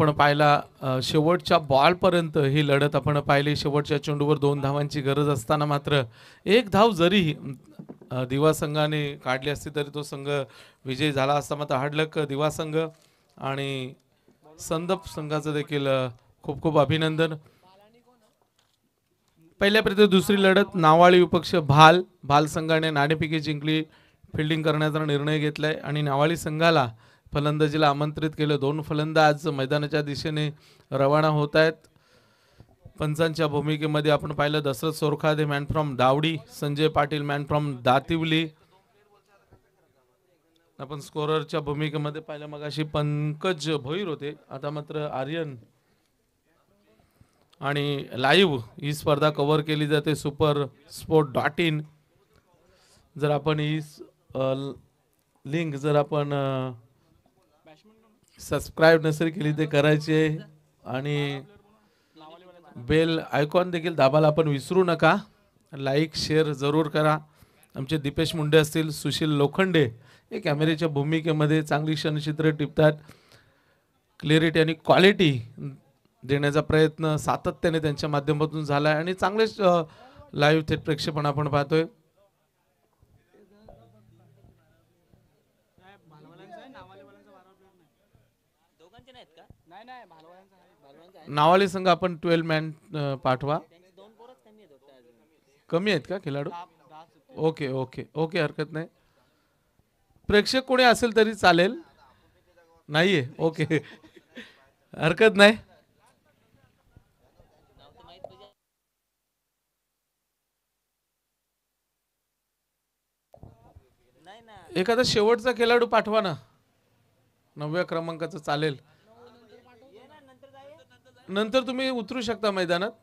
आपण पाहिला शेवटच्या बॉलपर्यंत ही लढत आपण पाहिली शेवटच्या चेंडूवर दोन धावांची गरज असताना मात्र एक धाव जरी दिवा संघाने काढली असती तरी तो संघ विजयी झाला असता मात्र हाडलक दिवा संघ आणि संदप संघाचं देखील खूप खूप अभिनंदन पहिल्या प्रति दुसरी लढत नावाळी विपक्ष भाल भाल संघाने नाणेपिके जिंकली फिल्डिंग करण्याचा निर्णय घेतलाय आणि नावाळी संघाला फलंदाजीला आमंत्रित केलं दोन फलंदाज मैदानाच्या दिशेने रवाना होत आहेत पंचांच्या भूमिकेमध्ये आपण पाहिलं Dasharath Sorkhade man from Davdi Sanjay Patil man from Dativali आपण स्कोररच्या भूमिकेमध्ये पाहिलं मग अशी पंकज भोईर होते आता मात्र आर्यन आणि लाईव्ह ही स्पर्धा कव्हर केली जाते सुपर स्पोर्ट डॉट इन जर आपण ही लिंक जर आपण सबस्क्राईब नसेल केली ते करायचे आणि बेल आयकॉन देखील दाबाला आपण विसरू नका लाईक शेअर जरूर करा आमचे दीपेश मुंडे असतील सुशील लोखंडे हे कॅमेऱ्याच्या भूमिकेमध्ये चांगली क्षणचित्र टिपतात क्लिअरिटी आणि क्वालिटी देण्याचा प्रयत्न सातत्याने त्यांच्या माध्यमातून झाला आहे आणि चांगलेच लाईव्ह थेट प्रेक्षेपण आपण पाहतोय नावाले संघ आपण ट्वेल्व मॅन पाठवा कमी आहेत का खेळाडू ओके ओके ओके हरकत नाही प्रेक्षक कोणी असेल तरी चालेल नाहीये ओके हरकत नाही एखादा शेवटचा खेळाडू पाठवा ना नवव्या क्रमांकाचं चालेल नंतर तुम्ही उतरू शकता मैदानात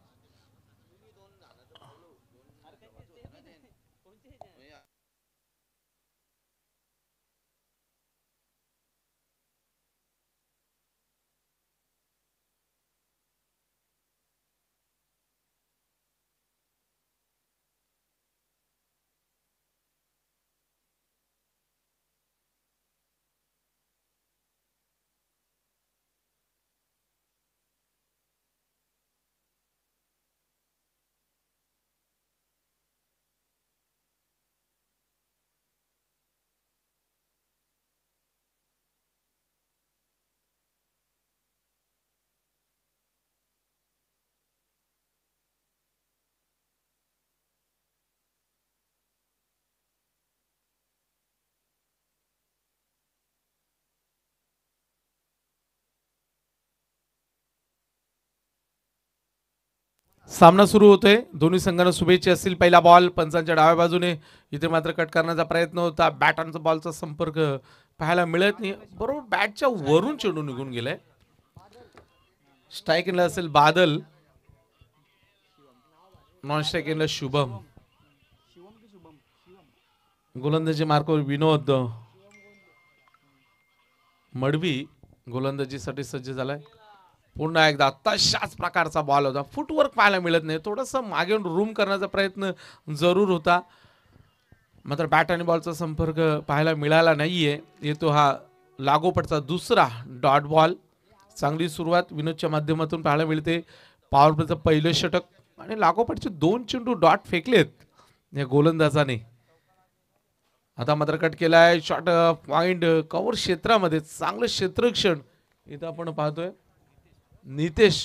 सामना सुरू होतोय दोन्ही संघांना शुभेच्छा असतील पहिला बॉल पंचांच्या डाव्या बाजूने इथे मात्र कट करण्याचा प्रयत्न होता बॅट आणि बॉलचा संपर्क पाहायला मिळत नाही बरोबर बॅटच्या वरून चेंडू निघून गेलाय स्ट्राईक असेल बादल नॉन स्ट्राईक शुभम गोलंदाजी मार्कवर विनोद मडवी गोलंदाजीसाठी सज्ज झालाय पुन्हा एकदा तशाच प्रकारचा बॉल होता फुटवर्क पाहायला मिळत नाही थोडंसं मागे रूम करण्याचा प्रयत्न जरूर होता मात्र बॅट आणि बॉलचा संपर्क पाहायला मिळाला नाही येतो हा लागोपटचा दुसरा डॉट बॉल चांगली सुरुवात विनोदच्या माध्यमातून पाहायला मिळते प्लेचं पहिलं षटक आणि लागोपटचे दोन चेंडू डॉट फेकलेत या गोलंदाजाने आता मात्र कट केला आहे शॉर्ट पॉईंट कवर क्षेत्रामध्ये चांगलं क्षेत्रक्षण इथं आपण पाहतोय नितेश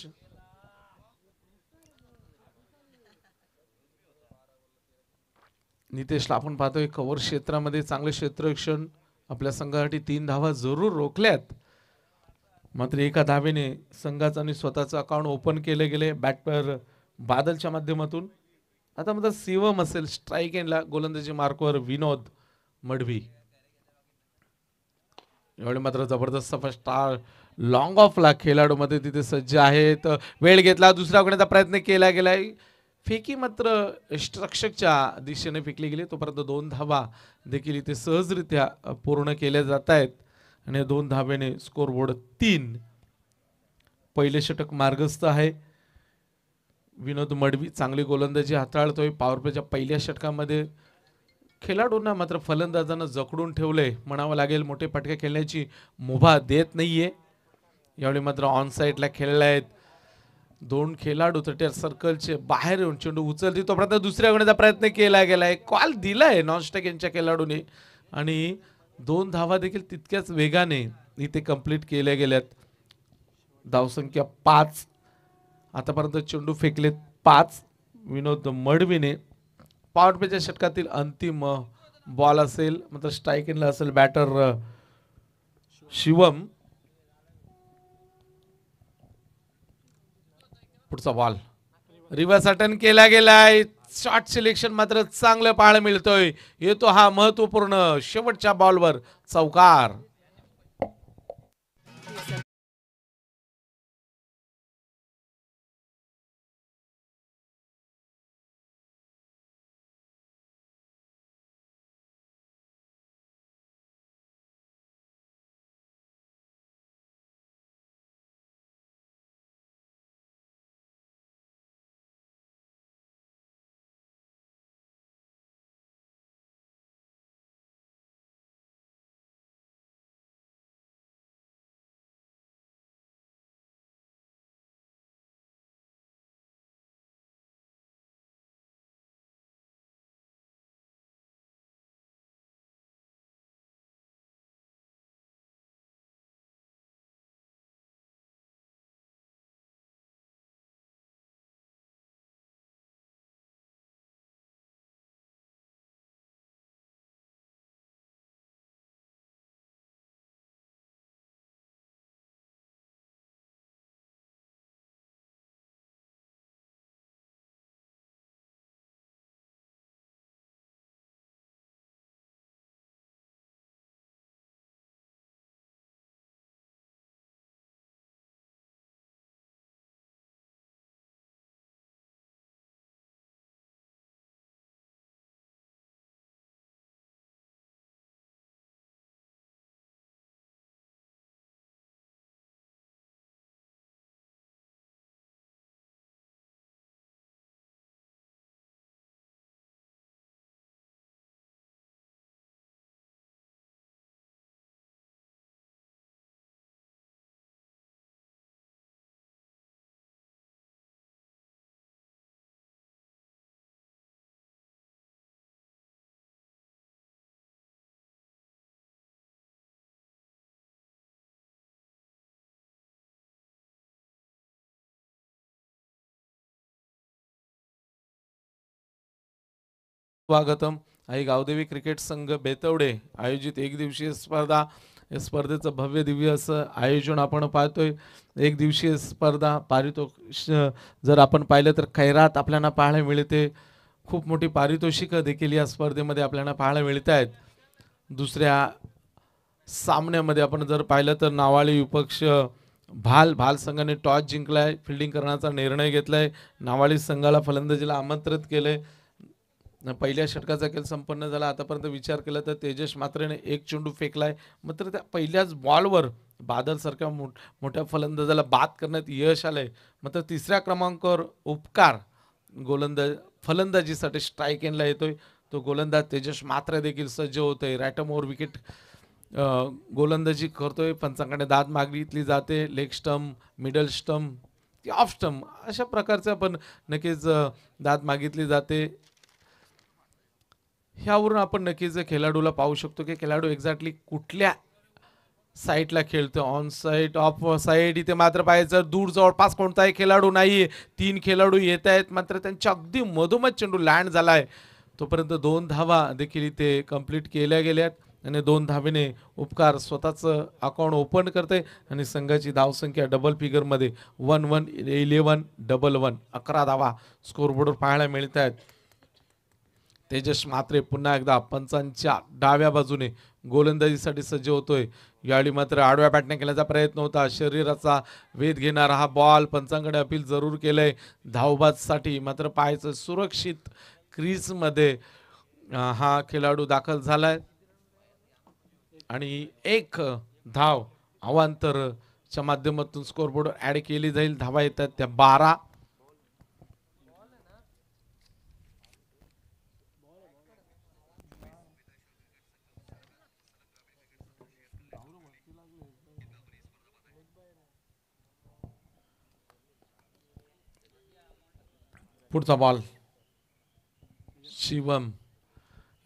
नितेशला आपण पाहतोय कवर क्षेत्रामध्ये चांगले क्षेत्ररक्षण आपल्या संघासाठी तीन धावा जरूर रोखल्यात मात्र एका धावेने संघाचं आणि स्वतःचं अकाउंट ओपन केले गेले बॅटपर बादलच्या माध्यमातून आता मात्र सिवम असेल स्ट्राईक एंडला गोलंदाजी मार्कवर विनोद मडवी एवढे मात्र जबरदस्त फर्स्ट स्टार लॉंग ऑफला खेळाडूमध्ये तिथे सज्ज आहेत वेळ घेतला दुसरा होण्याचा प्रयत्न केला गेलाय फेकी मात्र स्ट्रक्षकच्या दिशेने फेकली गेली तोपर्यंत दोन धावा देखील इथे सहजरित्या पूर्ण केल्या जात आहेत आणि दोन धाब्याने स्कोरबोर्ड तीन पहिले षटक मार्गस्थ आहे विनोद मडवी चांगली गोलंदाजी हाताळतोय प्लेच्या पहिल्या षटकामध्ये खेळाडूंना मात्र फलंदाजांना जखडून ठेवलंय म्हणावं लागेल मोठे फटके खेळण्याची मुभा देत नाहीये यावेळी मात्र ऑन साईडला खेळला आहेत दोन खेळाडू तर सर्कलचे बाहेर येऊन चेंडू उचलतील तोपर्यंत दुसऱ्या होण्याचा प्रयत्न केला गेलाय कॉल दिलाय नॉनस्टॅक यांच्या खेळाडूने आणि दोन धावा देखील तितक्याच वेगाने इथे कंप्लीट केल्या गेल्यात धावसंख्या पाच आतापर्यंत चेंडू फेकलेत पाच विनोद मडवीने पॉवर प्लेच्या षटकातील अंतिम बॉल असेल मात्र इनला असेल बॅटर शिवम पुढचा बॉल रिव्हर्स अटन केला गेलाय शॉर्ट सिलेक्शन मात्र चांगलं पाळ मिळतोय येतो हा महत्वपूर्ण शेवटच्या बॉलवर चौकार स्वागतम आई गावदेवी क्रिकेट संघ बेतवडे आयोजित एक दिवसीय स्पर्धा या स्पर्धेचं भव्य दिव्य असं आयोजन आपण पाहतोय एक दिवसीय स्पर्धा पारितोष जर आपण पाहिलं तर खैरात आपल्याला पाहायला मिळते खूप मोठी पारितोषिकं देखील या स्पर्धेमध्ये आपल्याला पाहायला मिळत आहेत दुसऱ्या सामन्यामध्ये आपण जर पाहिलं तर नावाळी विपक्ष भाल भाल संघाने टॉस जिंकलाय फिल्डिंग करण्याचा निर्णय घेतला आहे नावाळी संघाला फलंदाजीला आमंत्रित केलं आहे पहिल्या षटकाचा खेळ संपन्न झाला आतापर्यंत विचार केला तर तेजस मात्रेने एक चेंडू फेकला आहे मात्र त्या पहिल्याच बॉलवर बादलसारख्या मोठ मोठ्या फलंदाजाला बाद करण्यात यश आलं आहे मात्र तिसऱ्या क्रमांकावर उपकार गोलंदाज फलंदाजीसाठी स्ट्राईक एनला येतोय तो गोलंदाज तेजस मात्रे देखील सज्ज होतोय आहे रॅटमोर विकेट गोलंदाजी करतोय पंचांकडे दाद मागितली जाते leg stump middle stump off stump अशा प्रकारचे पण नक्कीच दाद मागितली जाते ह्यावरून आपण नक्कीच खेळाडूला पाहू शकतो की खेळाडू एक्झॅक्टली कुठल्या साईटला खेळतो ऑन साईट ऑफ साईड इथे मात्र जर दूर जवळपास कोणताही खेळाडू नाही तीन खेळाडू येत आहेत मात्र त्यांच्या अगदी मधोमध चेंडू लँड झाला आहे तोपर्यंत दोन धावा देखील इथे कंप्लीट केल्या गेल्यात आणि दोन धावेने उपकार स्वतःचं अकाउंट ओपन करते आणि संघाची धावसंख्या डबल फिगरमध्ये one one eleven double one अकरा धावा स्कोरबोर्डवर पाहायला मिळत आहेत तेजस मात्रे पुन्हा एकदा पंचांच्या डाव्या बाजूने गोलंदाजीसाठी सज्ज होतोय यावेळी मात्र आडव्या बॅटने केल्याचा प्रयत्न होता शरीराचा वेध घेणारा हा बॉल पंचांकडे अपील जरूर केलंय धावबाजसाठी मात्र पाहायचं सुरक्षित क्रीजमध्ये हा खेळाडू दाखल झालाय आणि एक धाव अवांतरच्या माध्यमातून स्कोरबोर्ड ॲड केली जाईल धावा येतात त्या बारा पुढचा बॉल शिवम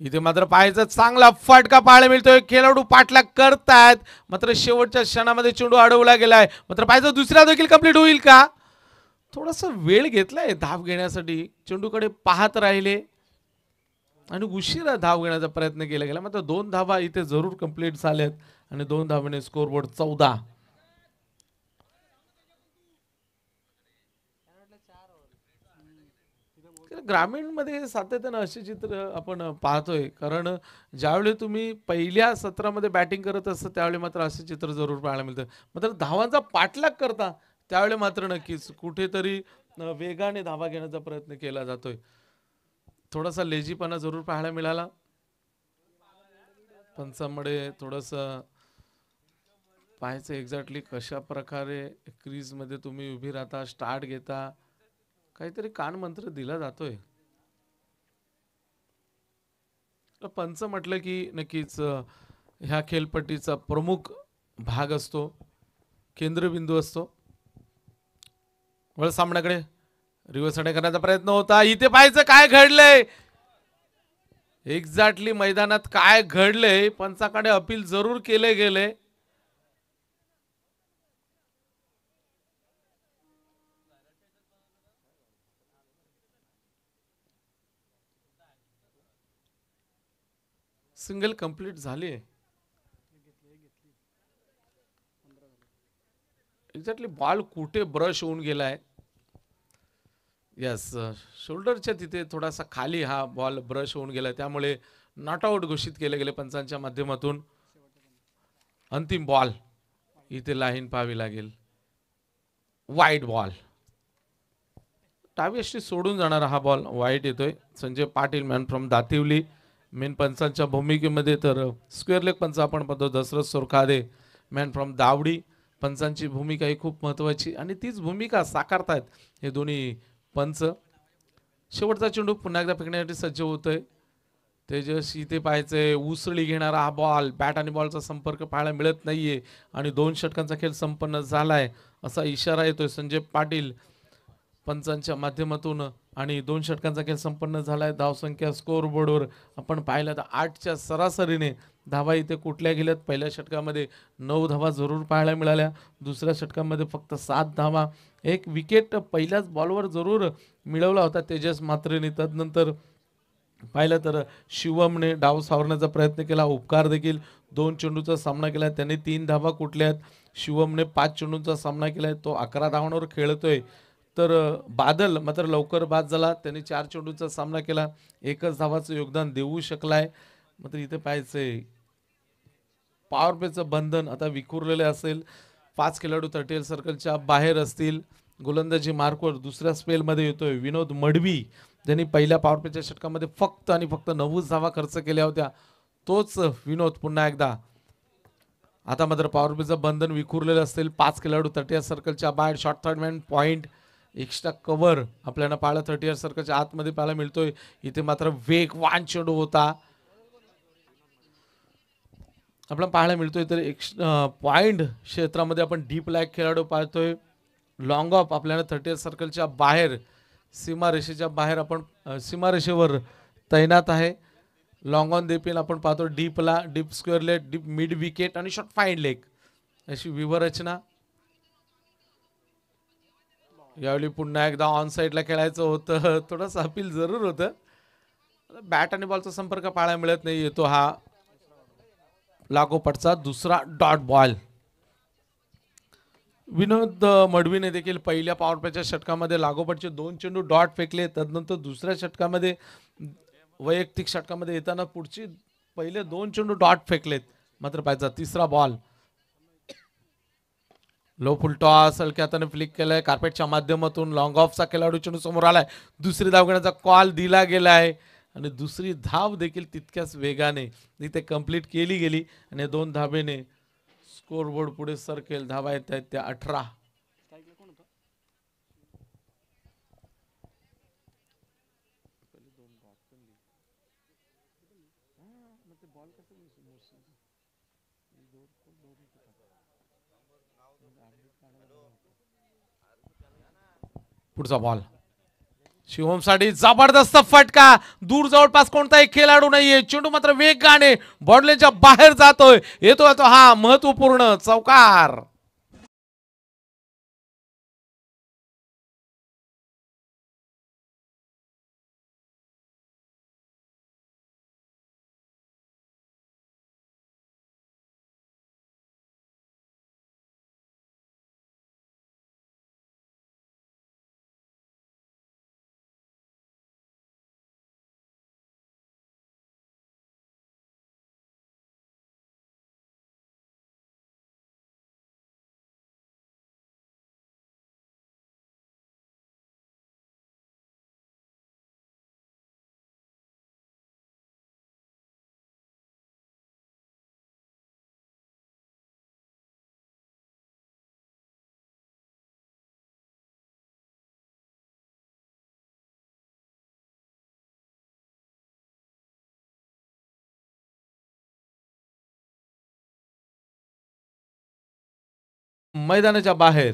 इथे मात्र पाहायचा चांगला फटका पाहायला मिळतोय खेळाडू पाठलाग करतायत मात्र शेवटच्या क्षणामध्ये चेंडू अडवला गेलाय मात्र पाहायचं दुसरा देखील कम्प्लीट होईल का थोडासा वेळ घेतलाय धाव घेण्यासाठी चेंडूकडे पाहत राहिले आणि उशिरा धाव घेण्याचा प्रयत्न केला गेला मात्र दोन धावा इथे जरूर कंप्लीट झाल्यात आणि दोन धावाने स्कोरबोर्ड चौदा ग्रामीणमध्ये सातत्यानं असे चित्र आपण पाहतोय कारण ज्यावेळी तुम्ही पहिल्या सत्रामध्ये बॅटिंग करत असता त्यावेळी मात्र असे चित्र जरूर पाहायला मिळतं मात्र धावांचा पाठलाग करता त्यावेळी मात्र नक्कीच कुठेतरी वेगाने धावा घेण्याचा प्रयत्न केला जातोय थोडासा लेझीपणा जरूर पाहायला मिळाला पंचामुळे थोडस पाहायचं एक्झॅक्टली कशा प्रकारे क्रीजमध्ये तुम्ही उभी राहता स्टार्ट घेता काहीतरी मंत्र दिला जातोय पंच म्हटलं की नक्कीच ह्या खेळपट्टीचा प्रमुख भाग असतो केंद्रबिंदू असतो वळ सामन्याकडे रिव्हर्स करण्याचा प्रयत्न होता इथे पाहायचं काय घडलंय एक्झॅक्टली मैदानात काय घडलंय पंचाकडे अपील जरूर केले गेले सिंगल कंप्लीट झाली एक्झॅक्टली बॉल कुठे ब्रश होऊन गेलाय यस शोल्डरच्या तिथे थोडासा खाली हा बॉल ब्रश होऊन गेला त्यामुळे नॉट आउट घोषित केले गेले पंचांच्या माध्यमातून अंतिम बॉल इथे लाईन पाहावी लागेल वाईट बॉल टावेशी सोडून जाणारा हा बॉल वाईट येतोय Sanjay Patil man from Dativali main पंचांच्या भूमिकेमध्ये तर स्क्वेअर लेग पंच आपण पाहतो दशरथ सोरखादे मॅन फ्रॉम दावडी पंचांची भूमिका ही खूप महत्त्वाची आणि तीच भूमिका साकारतायत हे दोन्ही पंच शेवटचा चेंडू पुन्हा एकदा फेकण्यासाठी सज्ज होतोय आहे तेजस इथे पाहायचंय उसळी घेणारा हा बॉल बॅट आणि बॉलचा संपर्क पाहायला मिळत नाहीये आणि दोन षटकांचा खेळ संपन्न झालाय असा इशारा येतोय संजय पाटील पंचांच्या माध्यमातून आणि दोन षटकांचा खेळ संपन्न झाला आहे धावसंख्या बोर्डवर आपण पाहिलं तर आठच्या सरासरीने धावा इथे कुठल्या गेल्यात पहिल्या षटकामध्ये नऊ धावा जरूर पाहायला मिळाल्या दुसऱ्या षटकामध्ये फक्त सात धावा एक विकेट पहिल्याच बॉलवर जरूर मिळवला होता तेजस मात्रेने तदनंतर पाहिलं तर शिवमने डाव सावरण्याचा प्रयत्न केला उपकार देखील दोन चेंडूचा सामना केला त्याने तीन धावा कुठल्या आहेत शिवमने पाच चेंडूंचा सामना केला आहे तो अकरा धावांवर खेळतोय तर बादल मात्र लवकर बाद झाला त्याने चार चेंडूचा सामना केला एकच धावाचं योगदान देऊ शकलाय मात्र इथे पाहायचंय पॉवर प्लेचं बंधन आता विखुरलेलं असेल पाच खेळाडू तटेल सर्कलच्या बाहेर असतील गोलंदाजी मार्कवर दुसऱ्या स्पेलमध्ये येतोय विनोद मडवी ज्यांनी पहिल्या पॉवर प्लेच्या षटकामध्ये फक्त आणि फक्त नव्वद धावा खर्च केल्या होत्या तोच विनोद पुन्हा एकदा आता मात्र पॉवर प्लेचं बंधन विखुरलेलं असेल पाच खेळाडू तटिया सर्कलच्या बाहेर short third point extra cover आपल्याला पाळा थर्टी इयर सर्कलच्या आतमध्ये पाहायला मिळतोय इथे मात्र वान चेडू होता आपल्याला पाहायला मिळतोय तर एक्स पॉइंट क्षेत्रामध्ये आपण डीप लॅक खेळाडू पाहतोय लॉंग ऑफ आपल्याला थर्टी इयर सर्कलच्या बाहेर सीमारेषेच्या बाहेर आपण सीमारेषेवर तैनात आहे लॉंग ऑन देपिन आपण पाहतो डीपला deep square leg deep mid wicket आणि शॉर्ट फाईन लेग अशी विवरचना यावेळी पुन्हा एकदा ऑन साईडला खेळायचं होतं थोडंसं अपील जरूर होतं बॅट आणि बॉलचा संपर्क पाळायला मिळत नाही येतो हा लागोपटचा दुसरा डॉट बॉल विनोद मडवीने देखील पहिल्या पॉवर षटकामध्ये लागोपटचे दोन चेंडू डॉट फेकले तदनंतर दुसऱ्या षटकामध्ये वैयक्तिक षटकामध्ये येताना पुढची पहिले दोन चेंडू डॉट फेकलेत मात्र पाहिजे तिसरा बॉल लो फुल टॉस हलक्या हाताने फ्लिक केलाय कार्पेटच्या माध्यमातून लॉंग ऑफचा खेळाडू चेंडू समोर आलाय दुसरी धाव घेण्याचा कॉल दिला गेला गेलाय आणि दुसरी धाव देखील तितक्याच वेगाने इथे कंप्लीट केली गेली आणि दोन धाबेने स्कोरबोर्ड पुढे सरकेल धावा येत आहेत त्या अठरा पुढचा बॉल शिवम साठी जबरदस्त फटका दूर जवळपास कोणताही खेळाडू नाहीये चेंडू मात्र गाणे बॉडलेच्या बाहेर जातोय येतो येतो हा महत्वपूर्ण चौकार मैदानाच्या बाहेर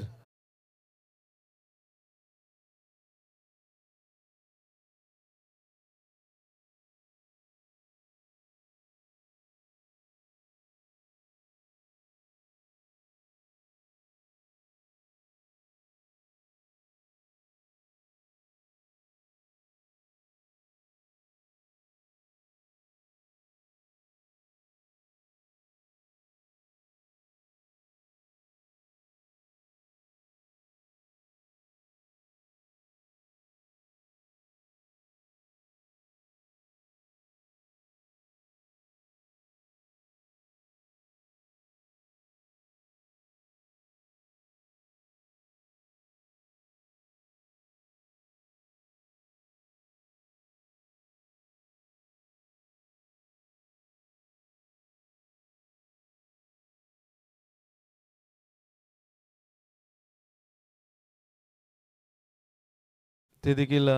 ते देखील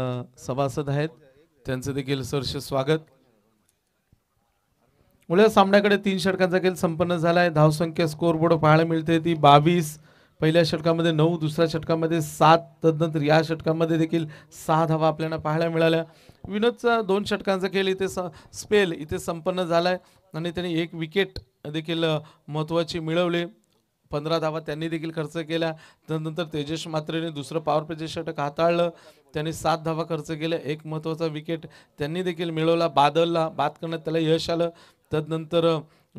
सभासद आहेत त्यांचं देखील सरश स्वागत मुळे सामन्याकडे तीन षटकांचा खेळ संपन्न झाला आहे धावसंख्या स्कोरबोर्ड पाहायला मिळते ती बावीस पहिल्या षटकामध्ये नऊ दुसऱ्या षटकामध्ये सात तद्नंतर या षटकामध्ये देखील सहा धावा आपल्याला पाहायला मिळाल्या विनोदचा दोन षटकांचा खेळ इथे स्पेल इथे संपन्न झाला आणि त्याने एक विकेट देखील महत्त्वाची मिळवले पंधरा धावा त्यांनी देखील खर्च केला त्यानंतर तेजेश मात्रेने दुसरं पॉवर प्लेचे षटक हाताळलं त्यांनी सात धावा खर्च केला एक महत्त्वाचा विकेट त्यांनी देखील मिळवला बादलला बाद करण्यात त्याला यश आलं तदनंतर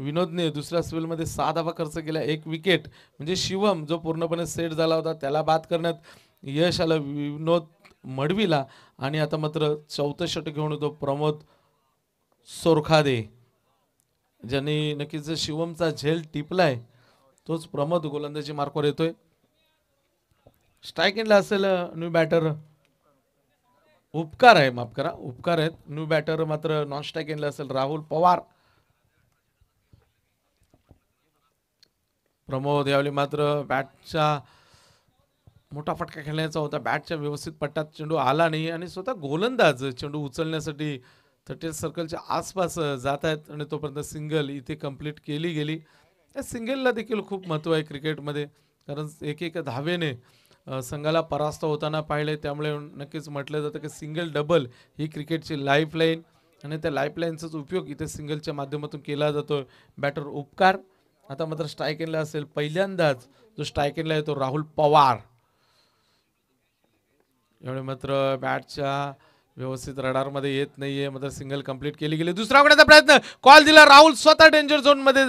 विनोदने दुसऱ्या सिव्हिलमध्ये सहा धावा खर्च केला एक विकेट म्हणजे शिवम जो पूर्णपणे सेट झाला होता त्याला बाद करण्यात यश आलं विनोद मडवीला आणि आता मात्र चौथं षटक घेऊन होतो प्रमोद सोरखादे ज्यांनी नक्कीच शिवमचा झेल टिपलाय तोच प्रमोद गोलंदाजी मार्कवर येतोय इनला असेल न्यू बॅटर उपकार आहे माफ करा उपकार आहेत न्यू बॅटर मात्र नॉन इनला असेल राहुल पवार प्रमोद यावेळी मात्र बॅटचा मोठा फटका खेळण्याचा होता बॅटच्या व्यवस्थित पट्ट्यात चेंडू आला नाही आणि स्वतः गोलंदाज चेंडू उचलण्यासाठी थर्टी सर्कलच्या आसपास जात आहेत आणि तोपर्यंत सिंगल इथे कंप्लीट केली गेली त्या सिंगलला देखील खूप महत्त्व आहे क्रिकेटमध्ये कारण एक एक धावेने संघाला परास्त होताना पाहिले त्यामुळे नक्कीच म्हटलं जातं की सिंगल डबल ही क्रिकेटची लाईफलाईन आणि त्या लाईफलाईनचाच उपयोग इथे सिंगलच्या माध्यमातून केला जातो बॅटर उपकार आता मात्र स्ट्राईक असेल पहिल्यांदाच जो स्ट्राईक आहे येतो राहुल पवार एवढे मात्र बॅटच्या व्यवस्थित रडारमध्ये येत नाहीये मात्र सिंगल कंप्लीट केली गेली दुसरा होण्याचा प्रयत्न कॉल दिला राहुल स्वतः डेंजर झोनमध्ये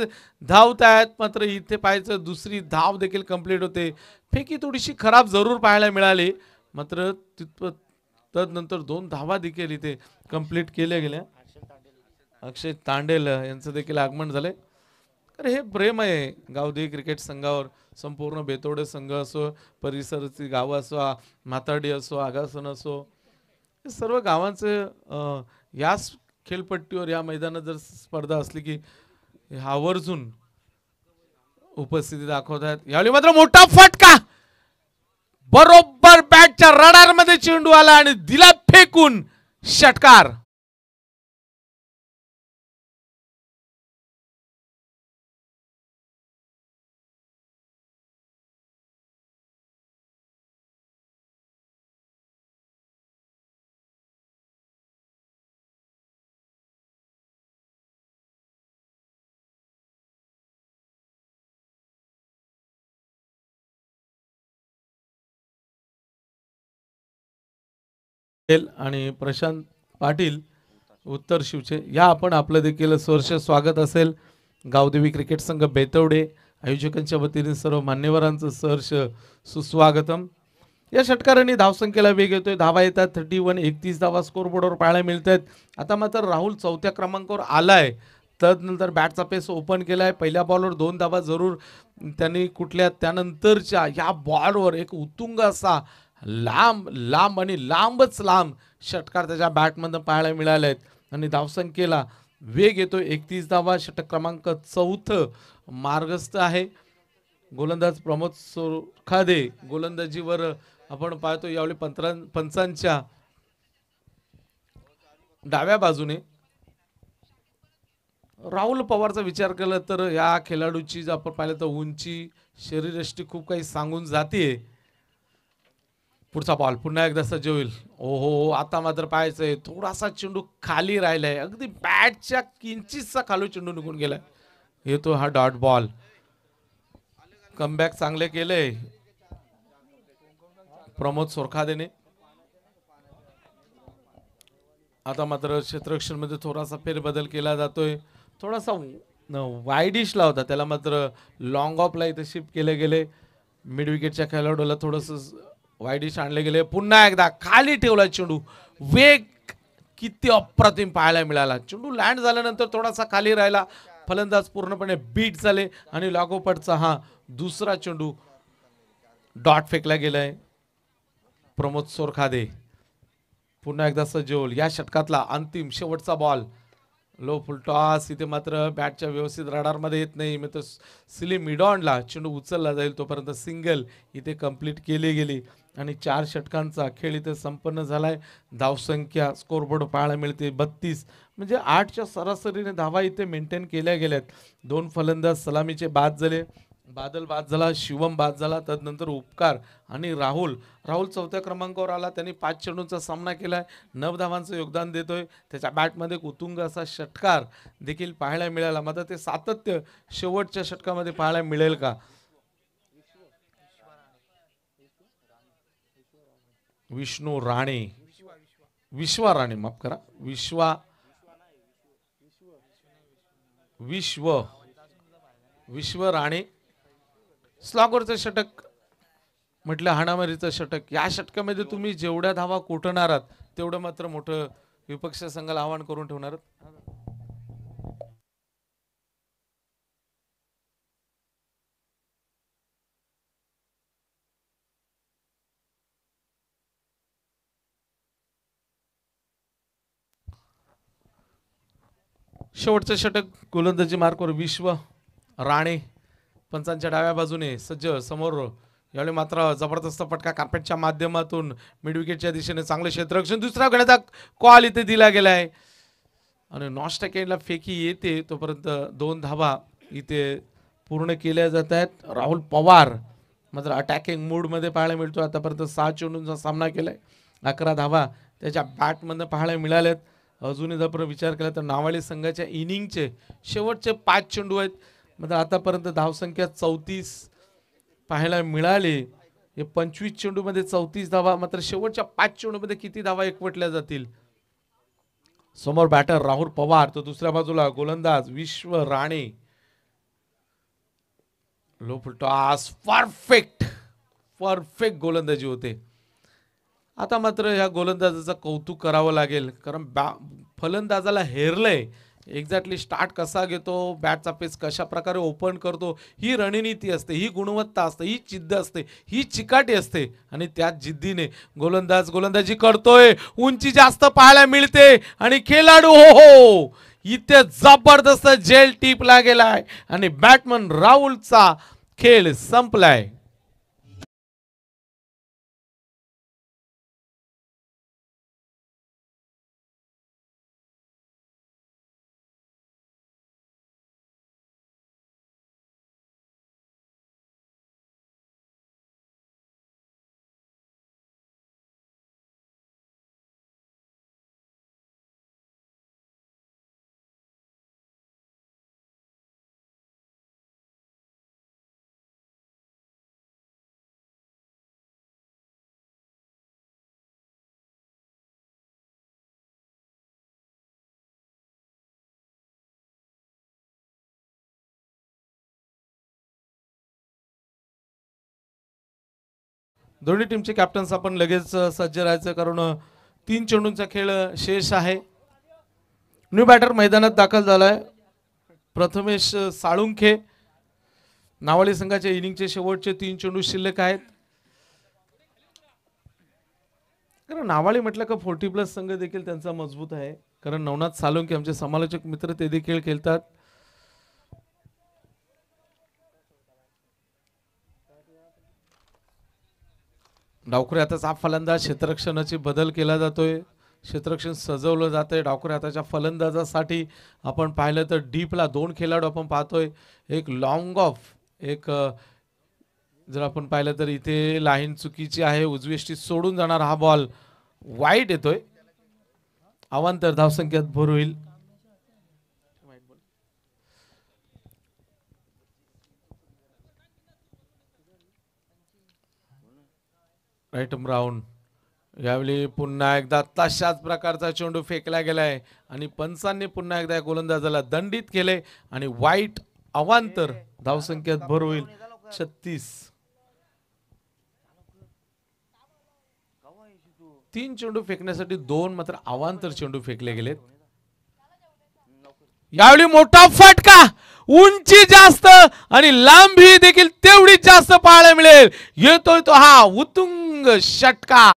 धावत आहेत मात्र इथे पाहायचं दुसरी धाव देखील कंप्लीट होते फेकी थोडीशी खराब जरूर पाहायला मिळाली मात्र तितपत तदनंतर दोन धावा देखील इथे कंप्लीट केल्या गेल्या अक्षय तांडेल यांचं देखील आगमन झालंय तर हे प्रेम आहे गावदेवी क्रिकेट संघावर संपूर्ण बेतोडे संघ असो परिसरची गावं असो म्हाताडी असो आगासन असो सर्व गावांचं याच खेळपट्टीवर या मैदानात जर स्पर्धा असली की आवर्जून उपस्थिती दाखवत आहेत यावेळी मात्र मोठा फटका बरोबर बॅटच्या रडारमध्ये चेंडू आला आणि दिला फेकून षटकार आणि प्रशांत पाटील उत्तर शिवचे या आपण आपलं देखील सहर्ष स्वागत असेल गावदेवी क्रिकेट संघ बेतवडे आयोजकांच्या वतीने सर्व मान्यवरांचं सहर्ष सुस्वागतम या षटकारांनी धावसंख्येला वेग येतोय धावा येतात थर्टी वन एकतीस धावा स्कोरबोर्डवर पाहायला मिळत आहेत आता मात्र राहुल चौथ्या क्रमांकावर आलाय तदनंतर बॅटचा पेस ओपन केला आहे पहिल्या बॉलवर दोन धावा जरूर त्यांनी कुठल्या त्यानंतरच्या या बॉलवर एक उत्तुंग असा लांब लांब आणि लांबच लांब षटकार त्याच्या बॅटमधनं पाहायला मिळाले आहेत आणि धावसंख्येला वेग येतो एकतीस धावा षटक क्रमांक चौथ मार्गस्थ आहे गोलंदाज प्रमोद सोरखादे गोलंदाजीवर आपण पाहतो यावेळी पंत्रा पंचांच्या डाव्या बाजूने राहुल पवारचा विचार केला तर या खेळाडूची जर आपण पाहिलं तर उंची शरीरष्टी खूप काही सांगून जाते पुढचा बॉल पुन्हा एकदा सज्ज होईल ओ हो आता मात्र पाहायचंय थोडासा चेंडू खाली राहिलाय अगदी बॅटच्या किंचितचा खालू चेंडू निघून गेलाय येतो हा डॉट बॉल कमबॅक चांगले केले प्रमोद सोरखादेने आता मात्र मध्ये थोडासा फेरबदल केला जातोय थोडासा ला होता त्याला मात्र लॉंग ऑफला इथे शिफ्ट केले गेले मिड विकेटच्या खेळाडूला थोडस डिश आणले गेले पुन्हा एकदा खाली ठेवला चेंडू वेग किती अप्रतिम पाहायला मिळाला चेंडू लँड झाल्यानंतर थोडासा खाली राहिला फलंदाज पूर्णपणे बीट झाले आणि लागोपटचा हा दुसरा चेंडू डॉट फेकला गेलाय प्रमोद सोरखादे पुन्हा एकदा सजोल या षटकातला अंतिम शेवटचा बॉल लो फुल टॉस इथे मात्र बॅटच्या व्यवस्थित रडारमध्ये येत नाही मी तर सिली मिडॉनला चेंडू उचलला जाईल तोपर्यंत सिंगल इथे कंप्लीट केली गेली आणि चार षटकांचा खेळ इथे संपन्न झाला आहे धावसंख्या स्कोरबोर्ड पाहायला मिळते बत्तीस म्हणजे आठच्या सरासरीने धावा इथे मेंटेन केल्या गेल्यात दोन फलंदाज सलामीचे बाद झाले बादल बाद झाला शिवम बाद झाला तदनंतर उपकार आणि राहुल राहुल चौथ्या क्रमांकावर आला त्यांनी पाच चेंडूंचा सामना केला आहे नवधावांचं धावांचं योगदान देतोय त्याच्या बॅटमध्ये कुतुंग असा षटकार देखील पाहायला मिळाला मात्र ते सातत्य शेवटच्या षटकामध्ये पाहायला मिळेल का विष्णू राणे विश्वा राणे माफ करा विश्वा विश्व विश्व राणे स्लॉगरचं षटक म्हटलं हाणामारीचं षटक या षटकामध्ये तुम्ही जेवढ्या धावा कोठणार आहात तेवढं मात्र मोठं विपक्ष संघाला आव्हान करून ठेवणार शेवटचं षटक गोलंदाजी मार्कवर विश्व राणे पंचांच्या डाव्या बाजूने सज्ज समोर यावेळी मात्र जबरदस्त फटका कार्पेटच्या माध्यमातून मिडविकेटच्या दिशेने चांगलं क्षेत्ररक्षण दुसरा गणता कॉल इथे दिला गेला आहे आणि नॉश फेकी येते तोपर्यंत दोन धावा इथे पूर्ण केल्या जात आहेत राहुल पवार मात्र अटॅकिंग मूडमध्ये पाहायला मिळतो आतापर्यंत सहा चेंडूंचा सामना केलाय अकरा धावा त्याच्या बॅटमधनं पाहायला मिळाल्यात अजूनही जर विचार केला तर नावाळे संघाच्या इनिंगचे शेवटचे पाच चेंडू आहेत म्हणजे आतापर्यंत धावसंख्या चौतीस पाहायला मिळाले हे पंचवीस चेंडूमध्ये चौतीस धावा मात्र शेवटच्या पाच चेंडूमध्ये किती धावा एकवटल्या जातील समोर बॅटर राहुल पवार तो दुसऱ्या बाजूला गोलंदाज Vishwa Rane low full toss perfect perfect गोलंदाजी होते आता मात्र ह्या गोलंदाजाचं कौतुक करावं लागेल कारण बॅ फलंदाजाला हेरलंय एक्झॅक्टली स्टार्ट कसा घेतो बॅटचा पेस कशा प्रकारे ओपन करतो ही रणनीती असते ही गुणवत्ता असते ही जिद्द असते ही चिकाटी असते आणि त्या जिद्दीने गोलंदाज गोलंदाजी करतोय उंची जास्त पाहायला मिळते आणि खेळाडू हो हो इथे जबरदस्त जेल टीपला गेलाय आणि बॅटमन राहुलचा खेळ संपलाय दोन्ही टीमचे कॅप्टन्स आपण लगेच सज्ज राहायचं कारण तीन चेंडूंचा खेळ शेष आहे न्यू बॅटर मैदानात दाखल झालाय प्रथमेश साळुंखे नावाळी संघाच्या इनिंगचे शेवटचे तीन चेंडू शिल्लक आहेत कारण नावाळी म्हटलं का फोर्टी प्लस संघ देखील त्यांचा मजबूत आहे कारण नवनाथ सालुंखे आमचे समालोचक मित्र ते देखील खेळतात डावखुऱ्यातच हा फलंदाज क्षेत्ररक्षणाची बदल केला जातोय क्षेत्ररक्षण सजवलं जात आहे हाताच्या फलंदाजासाठी आपण पाहिलं तर डीपला दोन खेळाडू आपण पाहतोय एक लाँग ऑफ एक जर आपण पाहिलं तर इथे लाईन चुकीची आहे उजवेष्टी सोडून जाणार हा बॉल वाईट येतोय अवांतर धावसंख्यात भर होईल राईटम राऊंड यावेळी पुन्हा एकदा तशाच प्रकारचा चेंडू फेकला गेलाय आणि पंचांनी पुन्हा एकदा गोलंदाजाला दंडित केले आणि वाईट अवांतर धावसंख्येत भर होईल छत्तीस तीन चेंडू फेकण्यासाठी दोन मात्र अवांतर चेंडू फेकले गेलेत यावेळी मोठा फटका उंची जास्त आणि लांबी देखील तेवढी जास्त पाहायला मिळेल येतोय तो हा उतुंग षटका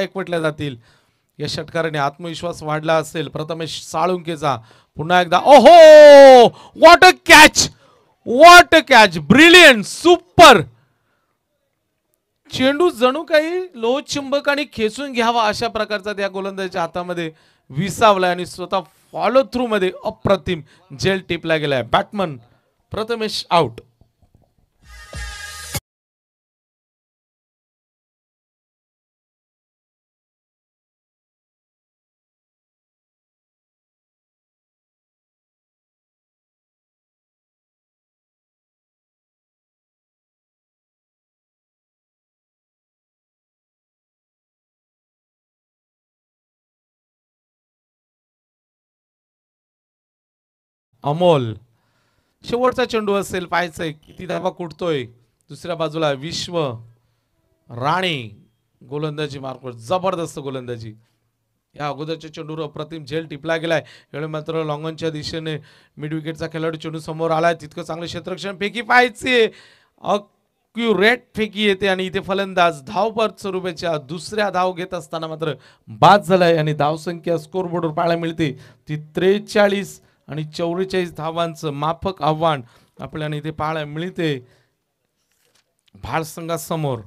एकवटल्या जातील या षटकाराने आत्मविश्वास वाढला असेल प्रथमेश साळुंकेचा पुन्हा एकदा ओहो what a catch what a catch brilliant super चेंडू जणू काही लोहचिंबक आणि खेचून घ्यावा अशा प्रकारचा त्या गोलंदाजाच्या हातामध्ये विसावला आणि स्वतः फॉलो थ्रू मध्ये अप्रतिम जेल टिपला गेलाय बॅटमन प्रथमेश आउट अमोल शेवटचा चेंडू असेल पाहायचंय किती धावा कुठतोय दुसऱ्या बाजूला विश्व राणे गोलंदाजी मार्क जबरदस्त गोलंदाजी या अगोदरच्या चेंडूवर अप्रतिम झेल टिपला गेलाय यावेळी मात्र लॉंगॉनच्या दिशेने मिड विकेटचा खेळाडू चेंडू समोर आलाय तितकं चांगलं क्षेत्रक्षण फेकी पाहायचे अक्युरेट फेकी येते आणि इथे फलंदाज धावपट स्वरूपाच्या दुसऱ्या धाव घेत असताना मात्र बाद झालाय आणि धावसंख्या स्कोरबोर्डवर पाहायला मिळते ती त्रेचाळीस आणि चौवेचाळीस धावांचं माफक आव्हान आपल्याला इथे पाहायला मिळते भारत संघासमोर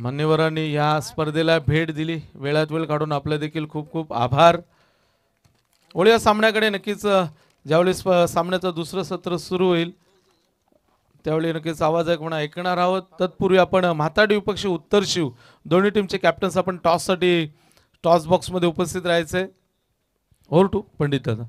मान्यवरांनी या स्पर्धेला भेट दिली वेळात वेळ काढून आपले देखील खूप खूप आभार ओळी सामन्याकडे नक्कीच ज्यावेळी सामन्याचं दुसरं सत्र सुरू होईल त्यावेळी नक्कीच आवाज ऐक म्हणा ऐकणार आहोत तत्पूर्वी आपण म्हाताडी विपक्ष उत्तर शिव दोन्ही टीमचे कॅप्टन्स आपण टॉससाठी टॉस बॉक्समध्ये उपस्थित राहायचे ओर टू पंडित दादा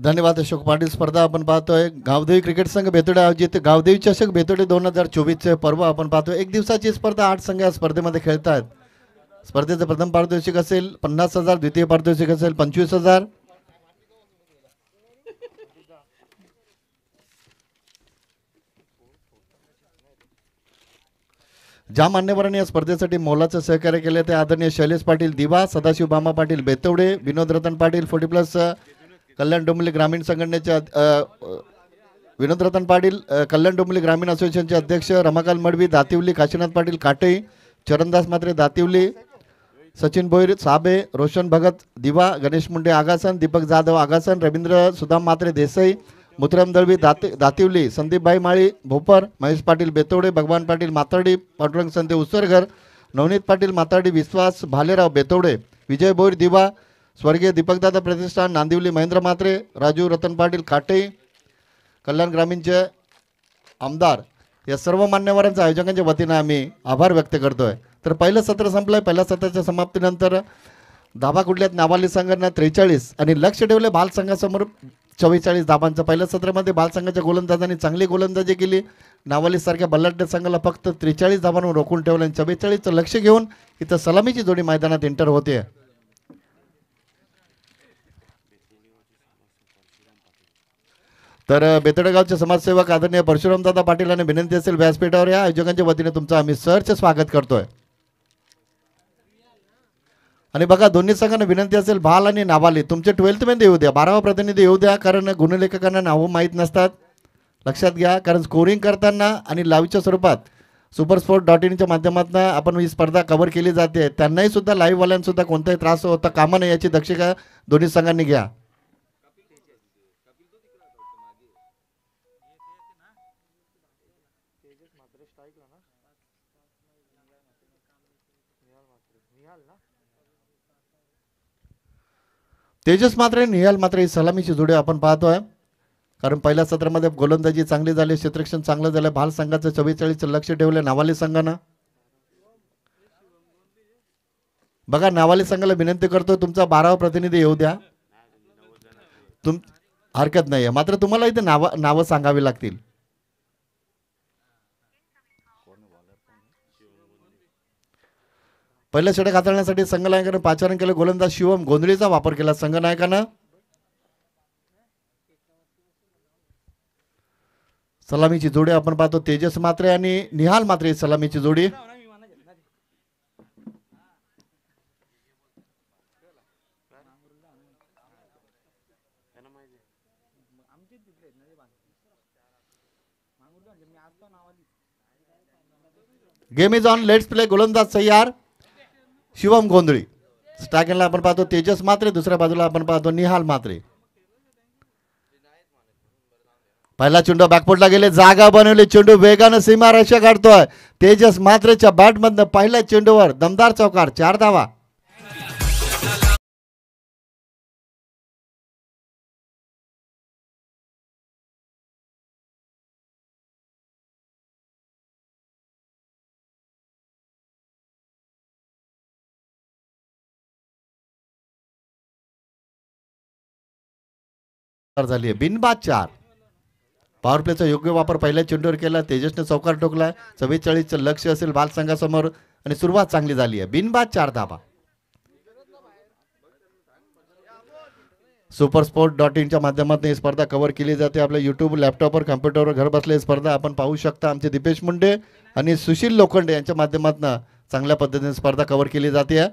धन्यवाद अशोक पाटील स्पर्धा आपण पाहतोय गावदेवी क्रिकेट संघ बेतोडे आयोजित गावदेवी चषक बेतोडे दोन हजार चोवीसचे पर्व आपण पाहतोय एक दिवसाची स्पर्धा आठ संघ या स्पर्धेमध्ये खेळत आहेत स्पर्धेचं प्रथम पारितोषिक असेल पन्नास हजार द्वितीय पारितोषिक असेल पंचवीस हजार ज्या मान्यवरांनी या स्पर्धेसाठी मोलाचं सहकार्य केले ते आदरणीय शैलेश पाटील दिवा सदाशिव भामा पाटील बेतवडे विनोद रतन पाटील फोर्टी प्लस कल्याण डोंबिवली ग्रामीण संघटनेचे विनोदरतन पाटील कल्याण डोंबिवली ग्रामीण असोसिएशनचे अध्यक्ष रमाकाल मडवी दातिवली काशीनाथ पाटील काटे चरणदास मात्रे दातिवली सचिन भोईर साबे रोशन भगत दिवा गणेश मुंडे आगासन दीपक जाधव आगासन रवींद्र सुदाम मात्रे देसाई मुथुराम दळवी दाते दातिवली संदीपबाई माळी भोपर महेश पाटील बेतोडे भगवान पाटील मातर्डी पांडुरंग संदेव उसरघर नवनीत पाटील मातर्डी विश्वास भालेराव बेतोडे विजय भोईर दिवा स्वर्गीय दीपकदादा प्रतिष्ठान नांदिवली महेंद्र मात्रे राजू रतन पाटील खाटे कल्याण ग्रामीणचे आमदार या सर्व मान्यवरांच्या आयोजकांच्या वतीनं आम्ही आभार व्यक्त करतोय तर पहिलं सत्र संपलं आहे पहिल्या सत्राच्या समाप्तीनंतर धाबा कुठल्यात नावाली संघांना त्रेचाळीस आणि लक्ष ठेवले बाल संघासमोर चव्वेचाळीस धाबांचं पहिल्या सत्रामध्ये बाल संघाच्या गोलंदाजांनी चांगली गोलंदाजी केली नावालीसारख्या बल्लाढ्य संघाला फक्त त्रेचाळीस धाबांवर रोखून ठेवलं आणि चव्वेचाळीसचं लक्ष घेऊन इथं सलामीची जोडी मैदानात एंटर होते तर बेतडगावचे समाजसेवक आदरणीय परशुरामदादा पाटील आणि विनंती असेल व्यासपीठावर या आयोजकांच्या वतीने तुमचं आम्ही सहर्ष स्वागत करतोय आणि बघा दोन्ही संघांना विनंती असेल भाल आणि नावाली तुमचे ट्वेल्थमध्ये येऊ द्या बारावा प्रतिनिधी येऊ द्या कारण गुणलेखकांना नावं माहीत नसतात लक्षात घ्या कारण स्कोरिंग करताना आणि लाईव्हच्या स्वरूपात सुपर स्पोर्ट डॉट इनच्या माध्यमातून आपण ही स्पर्धा कव्हर केली जाते त्यांनाही सुद्धा लाईव्हवाल्यांसुद्धा कोणताही त्रास होता कामा नये याची दक्षिका दोन्ही संघांनी घ्या तेजस मात्र निहाल मात्र ही सलामीची जोडी आपण पाहतो आहे कारण पहिल्या सत्रामध्ये गोलंदाजी चांगली झाली क्षेत्रक्षण चांगलं झालं भाल संघाचं चव्वेचाळीसचं लक्ष ठेवलं नावाली संघानं बघा नावाली संघाला विनंती करतो तुमचा बारावा प्रतिनिधी येऊ द्या तुम हरकत नाही मात्र तुम्हाला इथे नावं नावं सांगावी लागतील पहिल्या षटक हाताळण्यासाठी संघनायकानं पाचारण केलं गोलंदाज शिवम गोंधळीचा वापर केला संघनायकानं सलामीची जोडी आपण पाहतो तेजस मात्रे आणि निहाल मात्रे सलामीची जोडी game is on let's play गोलंदाज सह्यार शिवम गोंधळी स्टार्टिंगला आपण पाहतो तेजस मात्रे दुसऱ्या बाजूला आपण पाहतो निहाल मात्रे पहिला चेंडू बॅकपोर्टला गेले जागा बनवली चेंडू वेगानं सीमा रक्षा काढतोय तेजस मात्रेच्या बॅटमधनं पहिल्या चेंडूवर दमदार चौकार चार धावा झाली आहे बिनबाद चार पॉवर प्लेचा योग्य वापर पहिल्या चेंडूवर केला तेजसने चौकार ठोकला चव्वेचाळीसचं लक्ष असेल बालसंघासमोर आणि सुरुवात चांगली झाली आहे बिनबाद चार धाबा सुपर स्पोर्ट डॉट इनच्या माध्यमातून ही स्पर्धा कव्हर केली जाते आपल्या युट्यूब लॅपटॉपवर कम्प्युटरवर घर बसले स्पर्धा आपण पाहू शकता आमचे दीपेश मुंडे आणि सुशील लोखंडे यांच्या माध्यमातून चांगल्या पद्धतीने स्पर्धा कव्हर केली जाते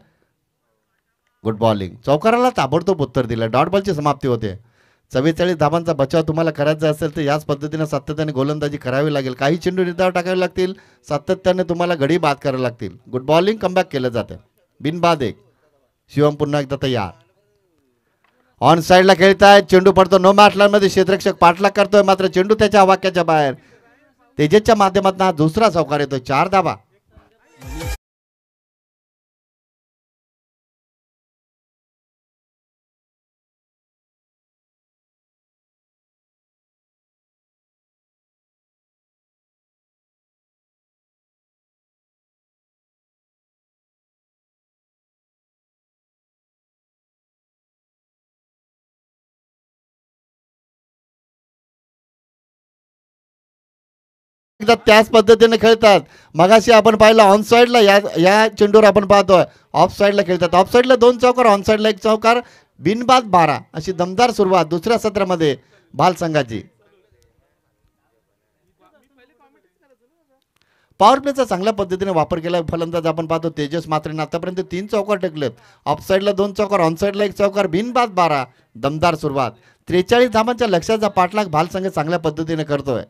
गुड बॉलिंग चौकाराला ताबडतोब उत्तर दिलं डॉट बॉलची समाप्ती होते चव्वेचाळीस धाबांचा बचाव तुम्हाला करायचा असेल तर याच पद्धतीने सातत्याने गोलंदाजी करावी लागेल काही चेंडू निर्धार टाकावे लागतील सातत्याने तुम्हाला गडी बाद करावे लागतील गुड बॉलिंग कमबॅक केलं जातं बिनबाद एक शिवम पुन्हा एकदा तयार ऑन साईडला खेळतायत चेंडू पडतो नो मॅटलांमध्ये क्षेत्रक्षक पाठलाग करतोय मात्र चेंडू त्याच्या वाक्याच्या बाहेर तेजेसच्या माध्यमातून हा दुसरा सावकार येतोय चार धाबा एकदा त्याच पद्धतीने खेळतात मगाशी आपण पाहिलं ऑन साईडला या या चेंडूवर आपण पाहतोय ऑफ साईडला खेळतात ऑफ साईडला दोन चौकार ऑन साईडला एक चौकार बिनबाद बारा अशी दमदार सुरुवात दुसऱ्या सत्रामध्ये बाल संघाची पॉवर प्लेचा चांगल्या पद्धतीने वापर केला फलंदाज आपण पाहतो तेजस मात्रेने आतापर्यंत तीन चौकार टेकलेत ऑफ साईडला दोन चौकार ऑन साईडला एक चौकार बिनबाद बारा दमदार सुरुवात त्रेचाळीस धामांच्या लक्षाचा पाठलाग भाल संघ चांगल्या पद्धतीने करतोय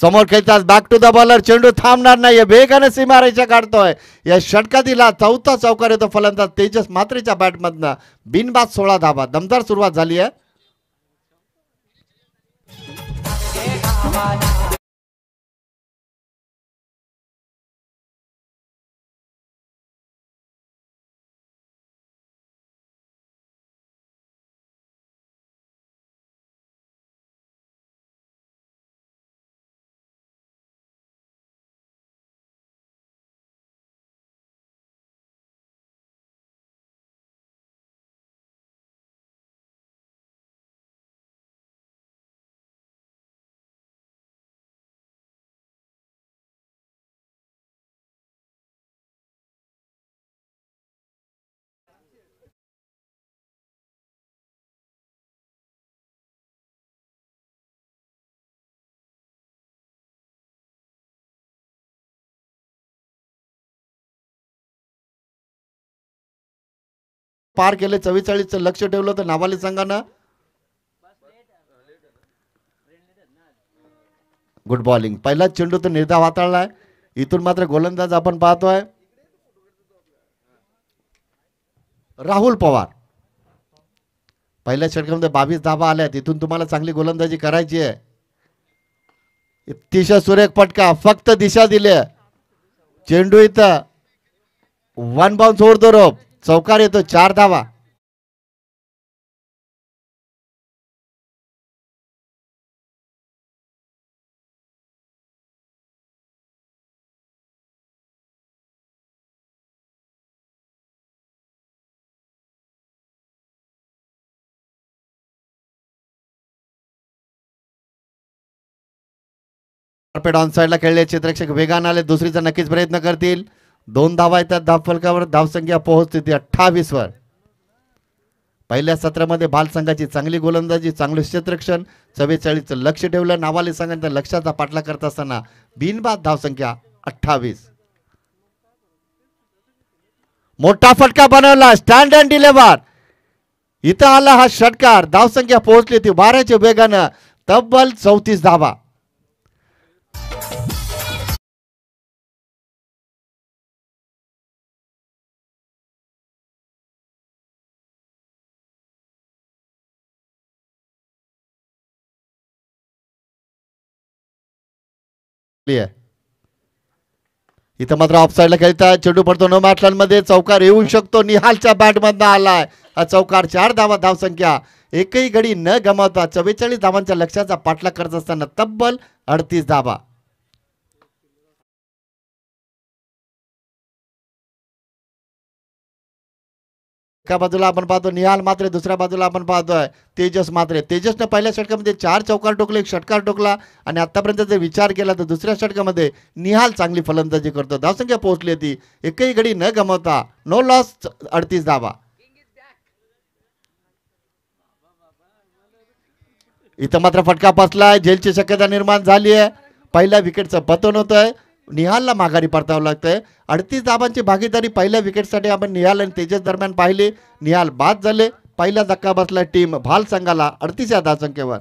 समोर खेळताच बॅक टू द बॉलर चेंडू थांबणार नाहीये वेगाने सीमारेषा काढतोय या दिला चौथा चौकार येतो फलंदाज तेजस मात्रेच्या बॅटमधनं बिनबाद सोळा धाबा दमदार सुरुवात झाली आहे पार केले चव्वेचाळीसचं लक्ष ठेवलं तर नाबालिक संघानं गुड बॉलिंग पहिलाच चेंडू तर निर्धा वाताळला आहे इथून मात्र गोलंदाज आपण पाहतोय राहुल पवार पहिल्या षटकामध्ये बावीस धाबा आल्या तिथून तुम्हाला चांगली गोलंदाजी करायची आहे तिशा सुरेख पटका फक्त दिशा दिली चेंडू इथं वन बाउन्स दो रोप चौकार येतो चार धावा ऑन साईडला खेळले क्षेत्रक्षक वेगान आले दुसरीचा नक्कीच प्रयत्न करतील दोन धावा येतात धाव फलकावर धावसंख्या पोहोचते ती वर पहिल्या सत्रामध्ये बाल संघाची चांगली गोलंदाजी चांगले क्षेत्रक्षण चव्वेचाळीस लक्ष ठेवलं नावाले संघांचा लक्षाचा पाठला करत असताना बिनबाद धावसंख्या अठ्ठावीस मोठा फटका बनवला स्टँड अँड डिलेवर इथं आला हा षटकार धावसंख्या पोहोचली होती बाराच्या वेगानं तब्बल चौतीस धावा इथं मात्र ऑफ साईडला खेळताय चेंडू पडतो नो मॅटलांमध्ये चौकार येऊ शकतो निहालच्या बॅटमधनं आलाय हा चौकार चार धावा धावसंख्या एकही गडी न गमावता चव्वेचाळीस धावांच्या लक्षाचा पाठलाग करत असताना तब्बल अडतीस धावा एका बाजूला आपण पाहतो निहाल मात्रे दुसऱ्या बाजूला आपण पाहतोय तेजस मात्रे तेजसनं पहिल्या षटकामध्ये चार चौकार टोकले एक षटकार टोकला आणि आतापर्यंत जर विचार केला तर दुसऱ्या षटकामध्ये निहाल चांगली फलंदाजी करतो धावसंख्या पोहोचली होती एकही घडी न गमवता नो लॉस अडतीस धावा इथं मात्र फटका पसलाय जेलची शक्यता निर्माण झाली आहे पहिल्या विकेटचं पतन होतंय निहालला माघारी परतावं लागतंय अडतीस धाबांची भागीदारी पहिल्या विकेटसाठी आपण निहाल आणि तेजस दरम्यान पाहिली निहाल बाद झाले पहिला धक्का बसला टीम भाल संघाला अडतीस या धावसंख्येवर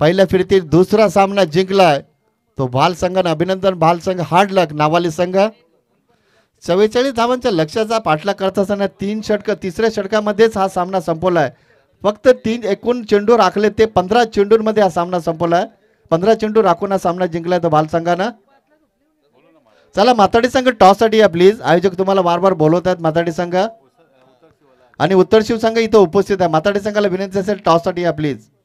पहिल्या फिरतीत दुसरा सामना जिंकलाय तो भाल संघाने अभिनंदन भाल संघ हार्ड लक नावाली संघ चव्वेचाळीस धावांच्या लक्षाचा पाठलाग करत असताना तीन षटक तिसऱ्या षटकामध्येच हा सामना संपवलाय फक्त तीन एकूण चेंडू राखले ते पंधरा चेंडूंमध्ये हा सामना संपवलाय पंधरा चेंडू राखून हा सामना जिंकलाय तो भाल संघानं चला माताडी संघ टॉससाठी या प्लीज आयोजक तुम्हाला वारंवार बोलवत आहेत माताडी संघ आणि उत्तर शिवसंघ इथं उपस्थित आहे माताडी संघाला विनंती असेल टॉससाठी या प्लीज